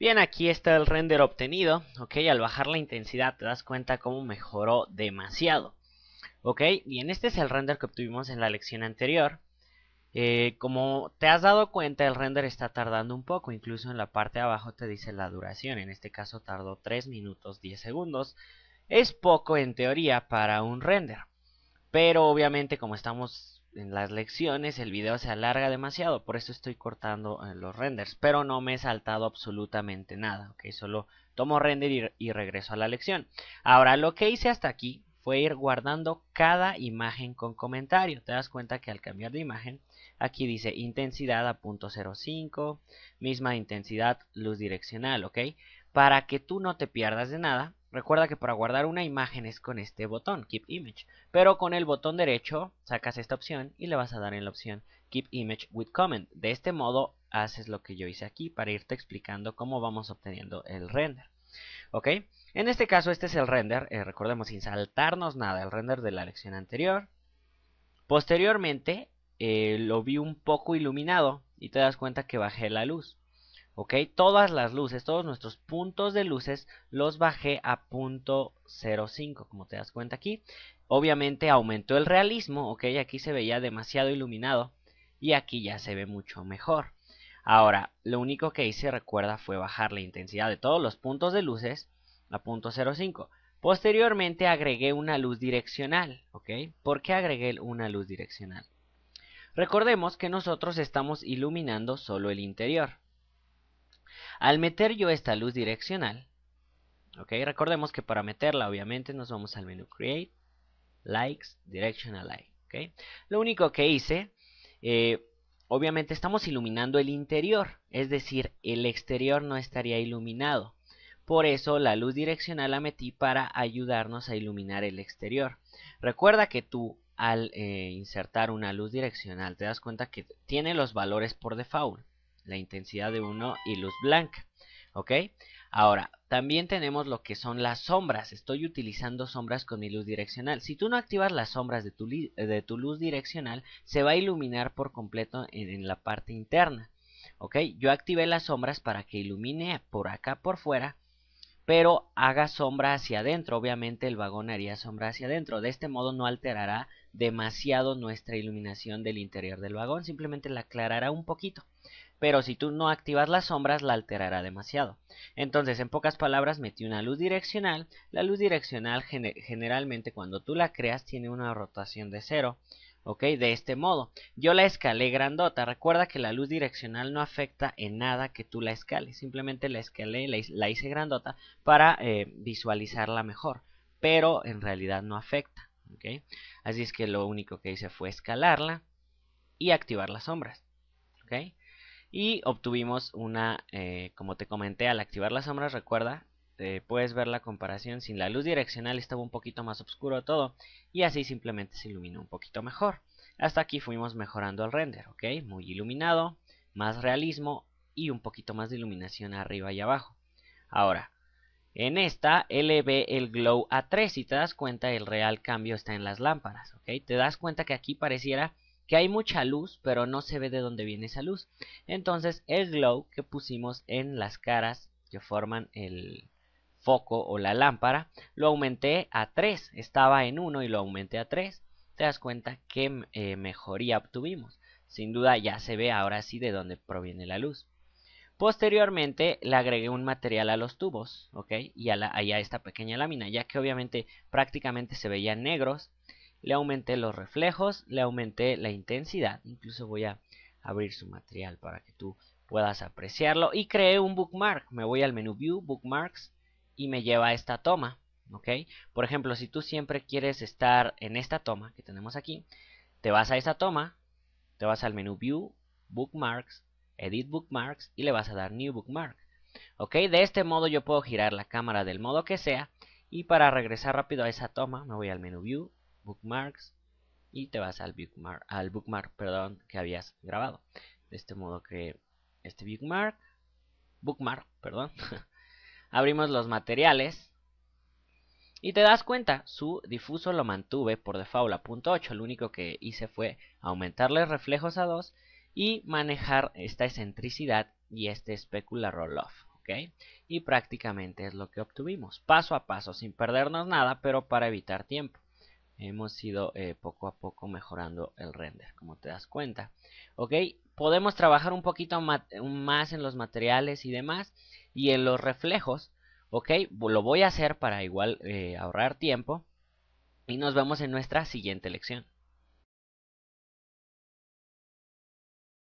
Bien, aquí está el render obtenido, ok, al bajar la intensidad te das cuenta cómo mejoró demasiado. Ok, bien, este es el render que obtuvimos en la lección anterior. Eh, como te has dado cuenta, el render está tardando un poco, incluso en la parte de abajo te dice la duración, en este caso tardó 3 minutos 10 segundos. Es poco en teoría para un render, pero obviamente como estamos en las lecciones el video se alarga demasiado, por eso estoy cortando eh, los renders, pero no me he saltado absolutamente nada, ok, solo tomo render y, regreso a la lección. Ahora lo que hice hasta aquí fue ir guardando cada imagen con comentario, te das cuenta que al cambiar de imagen, aquí dice intensidad a .05, misma intensidad luz direccional, ok, para que tú no te pierdas de nada, Recuerda que para guardar una imagen es con este botón, Keep Image. Pero con el botón derecho sacas esta opción y le vas a dar en la opción Keep Image with Comment. De este modo haces lo que yo hice aquí para irte explicando cómo vamos obteniendo el render. ¿Ok? En este caso este es el render, eh, recordemos sin saltarnos nada, el render de la lección anterior. Posteriormente eh, lo vi un poco iluminado y te das cuenta que bajé la luz. ¿ok? Todas las luces, todos nuestros puntos de luces los bajé a .05, como te das cuenta aquí. Obviamente aumentó el realismo, ¿ok? Aquí se veía demasiado iluminado y aquí ya se ve mucho mejor. Ahora, lo único que hice, recuerda, fue bajar la intensidad de todos los puntos de luces a .05. Posteriormente agregué una luz direccional, ¿ok? ¿Por qué agregué una luz direccional? Recordemos que nosotros estamos iluminando solo el interior, al meter yo esta luz direccional, ok, recordemos que para meterla obviamente nos vamos al menú Create, Likes, Directional Light, ok. Lo único que hice, eh, obviamente estamos iluminando el interior, es decir, el exterior no estaría iluminado. Por eso la luz direccional la metí para ayudarnos a iluminar el exterior. Recuerda que tú al eh, insertar una luz direccional te das cuenta que tiene los valores por default la intensidad de 1 y luz blanca. ¿Ok? Ahora, también tenemos lo que son las sombras. Estoy utilizando sombras con mi luz direccional. Si tú no activas las sombras de tu, de tu luz direccional, se va a iluminar por completo en, en la parte interna. ¿Ok? Yo activé las sombras para que ilumine por acá, por fuera, pero haga sombra hacia adentro. Obviamente el vagón haría sombra hacia adentro. De este modo no alterará demasiado nuestra iluminación del interior del vagón, simplemente la aclarará un poquito. Pero si tú no activas las sombras, la alterará demasiado. Entonces, en pocas palabras, metí una luz direccional. La luz direccional generalmente cuando tú la creas tiene una rotación de cero. ¿ok? De este modo, yo la escalé grandota, recuerda que la luz direccional no afecta en nada que tú la escales, simplemente la escalé, la, hice grandota para eh, visualizarla mejor, pero en realidad no afecta, Así es que lo único que hice fue escalarla y activar las sombras, Y obtuvimos una, eh, como te comenté, al activar las sombras, recuerda, este, puedes ver la comparación, sin la luz direccional estaba un poquito más oscuro todo y así simplemente se iluminó un poquito mejor. Hasta aquí fuimos mejorando el render, ¿ok? Muy iluminado, más realismo y un poquito más de iluminación arriba y abajo. Ahora, en esta LV el glow a 3 y te das cuenta el real cambio está en las lámparas, ¿ok? Te das cuenta que aquí pareciera que hay mucha luz, pero no se ve de dónde viene esa luz. Entonces, el glow que pusimos en las caras que forman el, foco o la lámpara, lo aumenté a 3, estaba en 1 y lo aumenté a 3, te das cuenta qué eh, mejoría obtuvimos. Sin duda ya se ve ahora sí de dónde proviene la luz. Posteriormente le agregué un material a los tubos, ¿ok? Y a, la, y esta pequeña lámina, ya que obviamente prácticamente se veían negros. Le aumenté los reflejos, le aumenté la intensidad. Incluso voy a abrir su material para que tú puedas apreciarlo. Y creé un bookmark. Me voy al menú View, Bookmarks y me lleva a esta toma. ¿ok? Por ejemplo, si tú siempre quieres estar en esta toma que tenemos aquí, te vas a esa toma, te vas al menú View, Bookmarks, Edit Bookmarks y le vas a dar New Bookmark. ¿Ok? De este modo yo puedo girar la cámara del modo que sea y para regresar rápido a esa toma me voy al menú View, Bookmarks y te vas al bookmark, al bookmark perdón, que habías grabado. De este modo que este bookmark, bookmark, perdón, Abrimos los materiales. Y te das cuenta, su difuso lo mantuve por default a .8. Lo único que hice fue aumentarle reflejos a 2 y manejar esta excentricidad y este specular roll-off. Y prácticamente es lo que obtuvimos, paso a paso, sin perdernos nada, pero para evitar tiempo hemos ido eh, poco a poco mejorando el render, como te das cuenta. Ok, podemos trabajar un poquito más en los materiales y demás, y en los reflejos. Ok, lo voy a hacer para igual eh, ahorrar tiempo. Y nos vemos en nuestra siguiente lección.